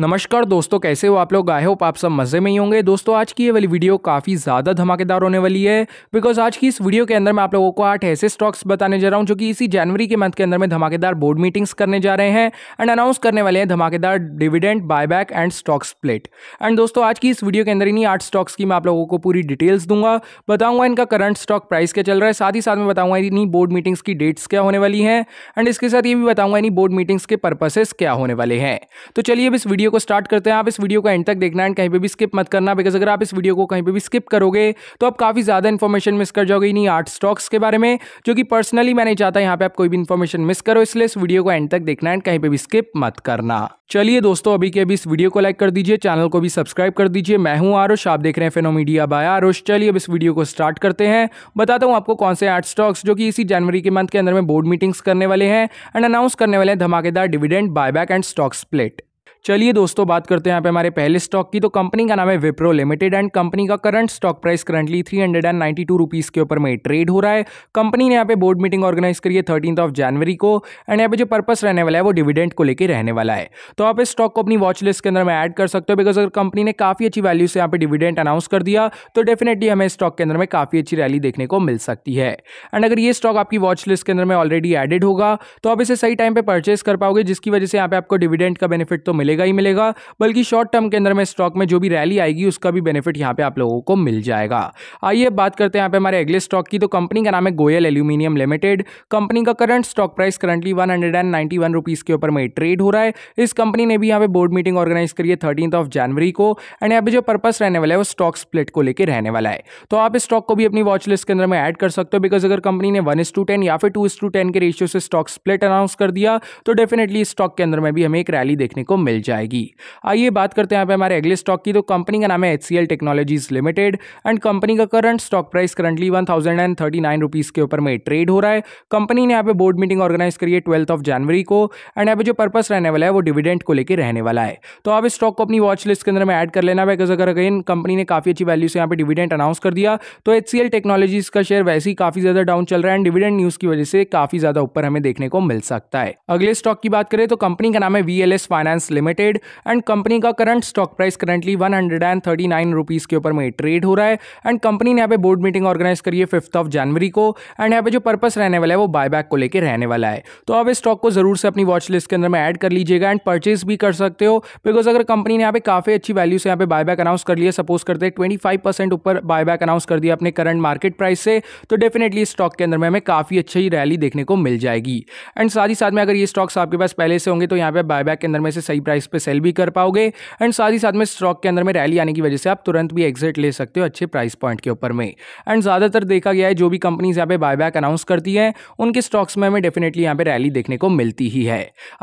नमस्कार दोस्तों कैसे हो आप लोग आए हो आप सब मज़े में ही होंगे दोस्तों आज की ये वाली वीडियो काफ़ी ज़्यादा धमाकेदार होने वाली है बिकॉज आज की इस वीडियो के अंदर मैं आप लोगों को आठ ऐसे स्टॉक्स बताने जा रहा हूँ जो कि इसी जनवरी के मंथ के अंदर में धमाकेदार बोर्ड मीटिंग्स करने जा रहे हैं एंड अनाउंस करने वाले हैं धमाकेदार dividend buyback and stock split and दोस्तों आज की इस वीडियो के अंदर इन्हीं आठ स्टॉक्स की मैं आप लोगों को पूरी डिटेल्स दूंगा बताऊंगा इनका करंट स्टॉक प्राइस क्या चल रहा है साथ ही साथ में बताऊंगा इन्हीं बोर्ड मीटिंग्स की डेट्स क्या होने वाली हैं एंड इसके साथ ये भी बताऊंगा इन्हीं बोर्ड मीटिंग्स के पर्पसेस क्या होने वाले हैं तो चलिए अब इस वीडियो वीडियो को स्टार्ट करते हैं आप इस वीडियो को एंड तक देखना एंड कहीं पर भी स्किप मत करना बिकॉज अगर आप इस वीडियो को कहीं पर भी स्किप करोगे तो आप काफ़ी ज़्यादा इन्फॉर्मेशन मिस कर जाओगे इन्हीं आर्ट स्टॉक्स के बारे में जो कि पर्सनली मैं नहीं चाहता यहाँ पे आप कोई भी इन्फॉर्मेशन मिस करो इसलिए इस वीडियो को एंड तक देखना एंड कहीं पर भी स्किप मत करना चलिए दोस्तों अभी के अभी इस वीडियो को लाइक कर दीजिए चैनल को भी सब्सक्राइब कर दीजिए मैं हूं आरुष आप देख रहे हैं फेनोमीडिया बाय आरुष चलिए अब इस वीडियो को स्टार्ट करते हैं बताता हूं आपको कौन से आर्ट स्टॉक्स जो कि इसी जनवरी के मंथ के अंदर में बोर्ड मीटिंग्स करने वाले हैं एंड अनाउंस करने वाले हैं धमाकेदार dividend buyback and stock split चलिए दोस्तों बात करते हैं यहाँ पे हमारे पहले स्टॉक की तो कंपनी का नाम है विप्रो लिमिटेड एंड कंपनी का current stock price currently three hundred and ninety two rupees के ऊपर में ट्रेड हो रहा है कंपनी ने यहाँ पे बोर्ड मीटिंग ऑर्गेनाइज करी है थर्टीन ऑफ जनवरी को एंड यहाँ पे जो पर्पस रहने वाला है वो डिविडेंड को लेकर रहने वाला है तो आप इस स्टॉक को अपनी वॉच लिस्ट के अंदर में ऐड कर सकते हो बिकॉज अगर कंपनी ने काफ़ी अच्छी वैल्यू से यहाँ पे डिविडेंड अनाउंस कर दिया तो डेफिनेटली हमें स्टॉक के अंदर में काफ़ी अच्छी रैली देखने को मिल सकती है एंड अगर ये स्टॉक आपकी वॉच लिस्ट के अंदर में ऑलरेडी एडेड होगा तो आप इसे सही टाइम पर परचेस कर पाओगे जिसकी वजह से यहाँ पे आपको डिविडेंड का बेनिफिट तो मिलेगा मिलेगा ही मिलेगा बल्कि शॉर्ट टर्म के अंदर में स्टॉक में जो भी रैली आएगी उसका भी बेनिफिट यहाँ पे आप लोगों को मिल जाएगा आइए बात करते हैं यहाँ पे हमारे अगले स्टॉक की तो कंपनी का नाम है गोयल एल्यूमिनियम लिमिटेड कंपनी का current stock price currently one hundred and ninety one rupees के ऊपर में ट्रेड हो रहा है इस कंपनी ने भी यहाँ पे बोर्ड मीटिंग ऑर्गेनाइज करी है थर्टीन ऑफ जनवरी को एंड यहाँ पे जो पर्पस रहने वाला है वो स्टॉक स्प्लिट को लेकर रहने वाला है तो आप इस स्टॉक को भी अपनी वॉच लिस्ट के अंदर में ऐड कर सकते हो बिकॉज अगर कंपनी ने वन इस टू टेन या फिर टू इस टू टेन के रेशियो से स्टॉक स्प्लिट अनाउंस कर दिया तो डेफिनेटली स्टॉक के अंदर में भी हमें एक रैली देखने को मिल जाएगी आइए बात करते हैं हमारे अगले स्टॉक की तो कंपनी का नाम है H C L technologies limited and company का current stock price currently one thousand and thirty nine rupees के ऊपर में ट्रेड हो रहा है कंपनी ने यहाँ पे बोर्ड मीटिंग ऑर्गेनाइज करी है ट्वेल्थ ऑफ जनवरी को एंड यहाँ पे जो पर्पस रहने वाला है वो डिविडेंड को लेकर रहने वाला है तो आप इस स्टॉक को अपनी वॉच लिस्ट के अंदर में ऐड कर लेना बिकॉज अगर अगेन कंपनी ने काफ़ी अच्छी वैल्यू से यहाँ पे डिविडेंड अनाउंस कर दिया तो एच सी एल टेक्नोलॉजीज का शेयर वैसे ही काफ़ी ज़्यादा डाउन चल रहा है एंड डिविडेंड न्यूज़ की वजह से काफ़ी ज़्यादा ऊपर हमें देखने को मिल सकता है अगले स्टॉक की बात करें तो कंपनी का नाम है V L S finance limited limited and company का current stock price currently one hundred and thirty nine rupees के ऊपर में ट्रेड हो रहा है एंड कंपनी ने यहाँ पे बोर्ड मीटिंग ऑर्गेनाइज करी है फिफ्थ ऑफ जनवरी को एंड यहाँ पे जो पर्पस रहने वाला है वो बायबैक को लेकर रहने वाला है तो आप इस स्टॉक को जरूर से अपनी वॉच लिस्ट के अंदर में ऐड कर लीजिएगा एंड परचेज भी कर सकते हो बिकॉज अगर कंपनी ने यहाँ पे काफ़ी अच्छी वैल्यू से यहाँ पे बायबैक अनाउंस कर लिया सपोज करते हैं ट्वेंटी फाइव परसेंट ऊपर बायबैक अनाउंस कर दिया अपने करंट मार्केट प्राइस से तो डेफिनेटली स्टॉक के अंदर में हमें काफ़ी अच्छी रैली देखने को मिल जाएगी एंड साथ ही साथ में अगर ये स्टॉक्स आपके पास पहले से होंगे तो यहाँ पे बायबैक के अंदर में से सही प्राइस प्राइस पे सेल भी कर पाओगे एंड साथ ही साथ में स्टॉक के अंदर में रैली आने की वजह से आप तुरंत भी एग्जिट ले सकते हो अच्छे प्राइस पॉइंट के ऊपर में एंड ज़्यादातर देखा गया है जो भी कंपनीज यहाँ पे बायबैक अनाउंस करती हैं उनके स्टॉक्स में हमें डेफिनेटली यहाँ पे रैली देखने को मिलती ही है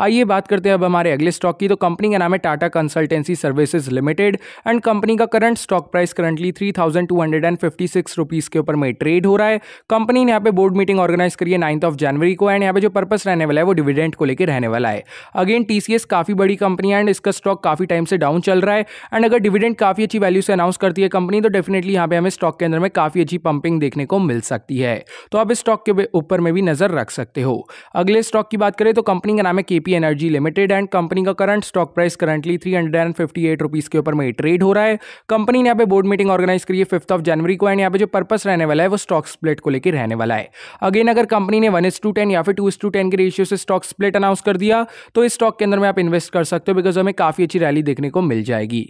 आइए बात करते हैं अब हमारे अगले स्टॉक की तो कंपनी का नाम है Tata consultancy services limited and company का current stock price currently three thousand two hundred and fifty six rupees के ऊपर में ट्रेड हो रहा है कंपनी ने यहाँ पे बोर्ड मीटिंग ऑर्गेनाइज करी है नाइन्थ ऑफ जनवरी को एंड यहाँ पे जो पर्पस रहने वाला है वो डिविडेंड को लेकर रहने वाला है अगेन टीसीएस काफ़ी बड़ी कंपनी कंपनी एंड इसका स्टॉक काफ़ी टाइम से डाउन चल रहा है एंड अगर डिविडेंड काफ़ी अच्छी वैल्यू से अनाउंस करती है कंपनी तो डेफिनेटली यहाँ पे हमें स्टॉक के अंदर में काफ़ी अच्छी पंपिंग देखने को मिल सकती है तो आप इस स्टॉक के ऊपर में भी नज़र रख सकते हो अगले स्टॉक की बात करें तो कंपनी का नाम है KP energy limited and company का current stock price currently three hundred and fifty eight rupees के ऊपर में ट्रेड हो रहा है कंपनी ने यहाँ पे बोर्ड मीटिंग ऑर्गेनाइज करी है फिफ्थ ऑफ जनवरी को एंड यहाँ पे जो पर्पस रहने वाला है वो स्टॉक स्प्लिट को लेकर रहने वाला है अगेन अगर कंपनी ने वन इस टू टेन या फिर टू इस टू टेन के रेशियो से स्टॉक स्प्लिट अनाउंस कर दिया तो इस स्टॉक के अंदर में आप इन्वेस्ट कर सकते सकते हो बिकॉज हमें काफ़ी अच्छी रैली देखने को मिल जाएगी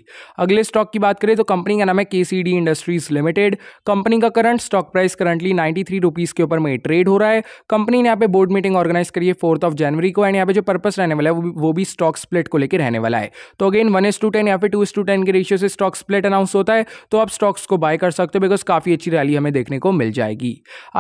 अगले स्टॉक की बात करें तो कंपनी का नाम है के इंडस्ट्रीज लिमिटेड कंपनी का current stock price currently ninety three rupees के ऊपर में ट्रेड हो रहा है कंपनी ने यहाँ पे बोर्ड मीटिंग ऑर्गेनाइज करी है फोर्थ ऑफ जनवरी को एंड यहाँ पे जो पर्पस रहने वाला है वो, वो भी स्टॉक स्प्लिट को लेकर रहने वाला है तो again one is to ten या फिर टू एस टू टेन के रेशियो से स्टॉक स्प्लिट अनाउंस होता है तो आप स्टॉक्स को बाय कर सकते हो बिकॉज काफ़ी अच्छी रैली हमें देखने को मिल जाएगी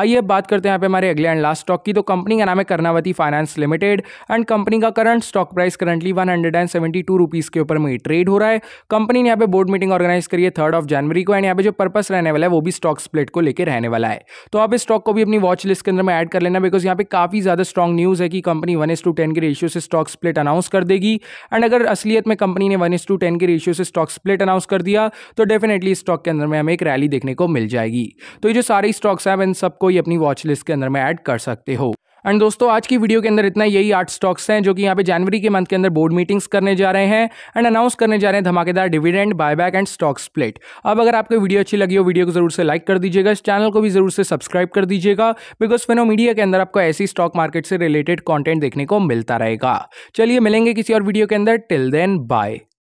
आइए अब बात करते हैं यहाँ पे हमारे अगले एंड लास्ट स्टॉक की तो कंपनी का नाम है Karnavati finance limited and company का current stock price currently one hundred and seventy के ऊपर में ट्रेड हो रहा है कंपनी ने यहाँ पे बोर्ड मीटिंग ऑर्गेनाइज करी है थर्ड ऑफ जनवरी को एंड यहाँ पे जो पर्पस रहने वाला है वो भी स्टॉक स्प्लिट को लेकर रहने वाला है तो आप इस स्टॉक को भी अपनी वॉच लिस्ट के अंदर में एड कर लेना बिकॉज यहाँ पे काफ़ी ज़्यादा स्ट्रॉग न्यूज़ है कि company one is to ten के रेशियो से स्टॉक स्प्लिट अनाउंस कर देगी एंड अगर असलियत में कंपनी ने वन एस टू टेन के रेशियो से स्टॉक स्प्लिट अनाउंस कर दिया तो डेफिनेटली स्टॉक के अंदर में हमें एक रैली देखने को मिल जाएगी तो ये जो सारे स्टॉक्स हैं इन सबको ही अपनी वॉच लिस्ट के अंदर में ऐड कर सकते हो एंड दोस्तों आज की वीडियो के अंदर इतना यही आठ स्टॉक्स हैं जो कि यहाँ पे जनवरी के मंथ के अंदर बोर्ड मीटिंग्स करने जा रहे हैं एंड अनाउंस करने जा रहे हैं धमाकेदार dividend buyback and stock split अब अगर आपको वीडियो अच्छी लगी हो वीडियो को जरूर से लाइक कर दीजिएगा इस चैनल को भी जरूर से सब्सक्राइब कर दीजिएगा बिकॉज फेनो मीडिया के अंदर आपको ऐसी स्टॉक मार्केट से रिलेटेड कॉन्टेंट देखने को मिलता रहेगा चलिए मिलेंगे किसी और वीडियो के अंदर टिल देन बाय